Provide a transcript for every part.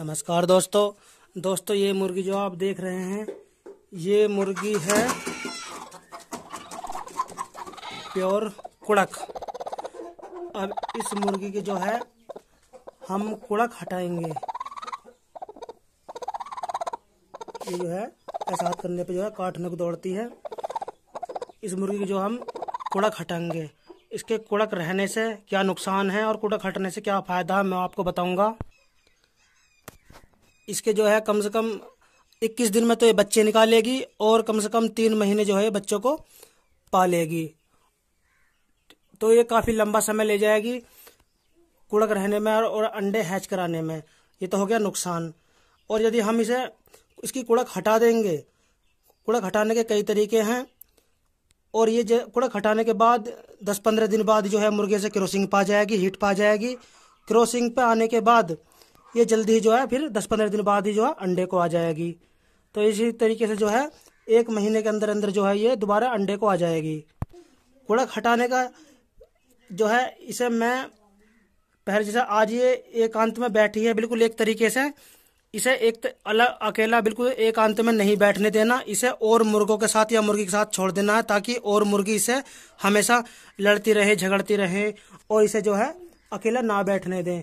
नमस्कार दोस्तों दोस्तों ये मुर्गी जो आप देख रहे हैं ये मुर्गी है प्योर कुड़क अब इस मुर्गी की जो है हम कुड़क हटाएंगे ये जो है ऐसा हाथ करने पे जो है काटने को दौड़ती है इस मुर्गी की जो हम कुड़क हटाएंगे इसके कुड़क रहने से क्या नुकसान है और कुड़क हटने से क्या फ़ायदा है मैं आपको बताऊंगा इसके जो है कम से कम इक्कीस दिन में तो ये बच्चे निकालेगी और कम से कम तीन महीने जो है बच्चों को पालेगी तो ये काफ़ी लंबा समय ले जाएगी कुड़क रहने में और अंडे हैच कराने में ये तो हो गया नुकसान और यदि हम इसे इसकी कुड़क हटा देंगे कुड़क हटाने के कई तरीके हैं और ये कुड़क हटाने के बाद दस पंद्रह दिन बाद जो है मुर्गे से क्रोसिंग पा जाएगी हीट पा जाएगी क्रोसिंग पे आने के बाद ये जल्दी ही जो है फिर दस पंद्रह दिन बाद ही जो है अंडे को आ जाएगी तो इसी तरीके से जो है एक महीने के अंदर अंदर जो है ये दोबारा अंडे को आ जाएगी कुड़क हटाने का जो है इसे मैं पहले जैसे आज ये एकांत में बैठी है बिल्कुल एक तरीके से इसे एक अलग अकेला बिल्कुल एकांत में नहीं बैठने देना इसे और मुर्गों के साथ या मुर्गी के साथ छोड़ देना है ताकि और मुर्गी इसे हमेशा लड़ती रहे झगड़ती रहे और इसे जो है अकेला ना बैठने दें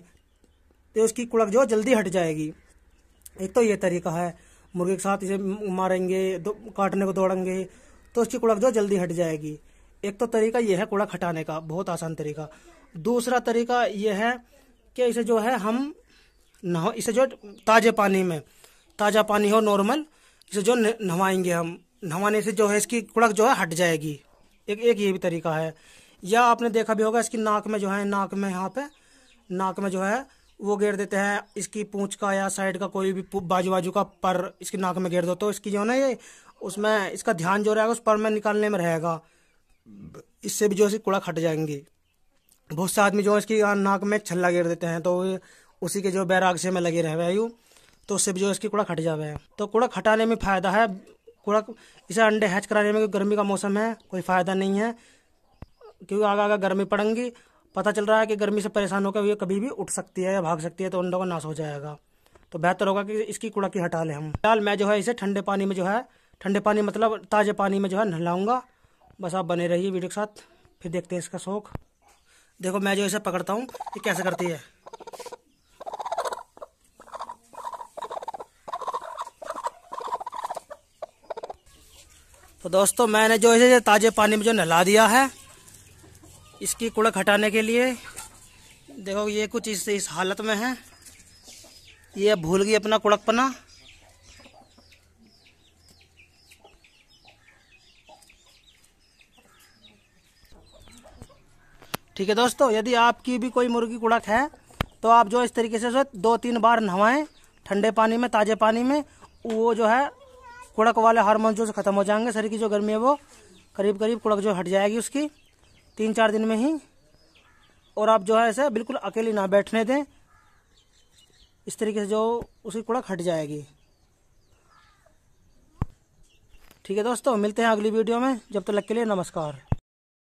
तो उसकी कुड़क जो जल्दी हट जाएगी एक तो ये तरीका है मुर्गे के साथ इसे मारेंगे काटने को दौड़ेंगे तो उसकी कुड़क जो जल्दी हट जाएगी एक तो तरीका यह है कुड़क हटाने का बहुत आसान तरीका दूसरा तरीका यह है कि इसे जो है हम नहा इसे जो ताज़े पानी में ताज़ा पानी हो नॉर्मल इसे जो नहाएंगे हम नहाने से जो है इसकी कुड़क जो है हट जाएगी एक एक ये भी तरीका है या आपने देखा भी होगा इसकी नाक में जो है नाक में यहाँ पे नाक में जो है वो घेर देते हैं इसकी पूंछ का या साइड का कोई भी बाजू बाजू का पर इसकी नाक में घेर दो तो इसकी जो है ना ये उसमें इसका ध्यान जो रहेगा उस पर में निकालने में रहेगा इससे भी जो है कूड़ा खट जाएंगे बहुत से आदमी जो है इसकी नाक में छल्ला घेर देते हैं तो उसी के जो बैराग से में लगे रह वायु तो उससे भी जो इसकी कूड़ा खट जावे तो कूड़ा खटाने में फ़ायदा है कूड़ा इसे अंडे हैच कराने में गर्मी का मौसम है कोई फ़ायदा नहीं है क्योंकि आगे आगे गर्मी पड़ेंगी पता चल रहा है कि गर्मी से परेशान होकर ये कभी भी उठ सकती है या भाग सकती है तो अंडों का नाश हो जाएगा तो बेहतर होगा कि इसकी कुड़की हटा लें हम फिलहाल मैं जो है इसे ठंडे पानी में जो है ठंडे पानी मतलब ताज़े पानी में जो है नहलाऊंगा बस आप बने रहिए वीडियो के साथ फिर देखते हैं इसका शौक देखो मैं जो इसे पकड़ता हूँ ये कैसे करती है तो दोस्तों मैंने जो इसे ताज़े पानी में जो नहला दिया है इसकी कुड़क हटाने के लिए देखो ये कुछ इस इस हालत में है ये भूल गई अपना कुड़कपना ठीक है दोस्तों यदि आपकी भी कोई मुर्गी कुड़क है तो आप जो इस तरीके से दो तीन बार नहाएं ठंडे पानी में ताज़े पानी में वो जो है कुड़क वाले हार्मोन जो ख़त्म हो जाएंगे शरीर की जो गर्मी है वो करीब करीब कुड़क जो हट जाएगी उसकी तीन चार दिन में ही और आप जो है ऐसे बिल्कुल अकेले ना बैठने दें इस तरीके से जो उसकी कुड़क हट जाएगी ठीक है दोस्तों मिलते हैं अगली वीडियो में जब तक तो लग के लिए नमस्कार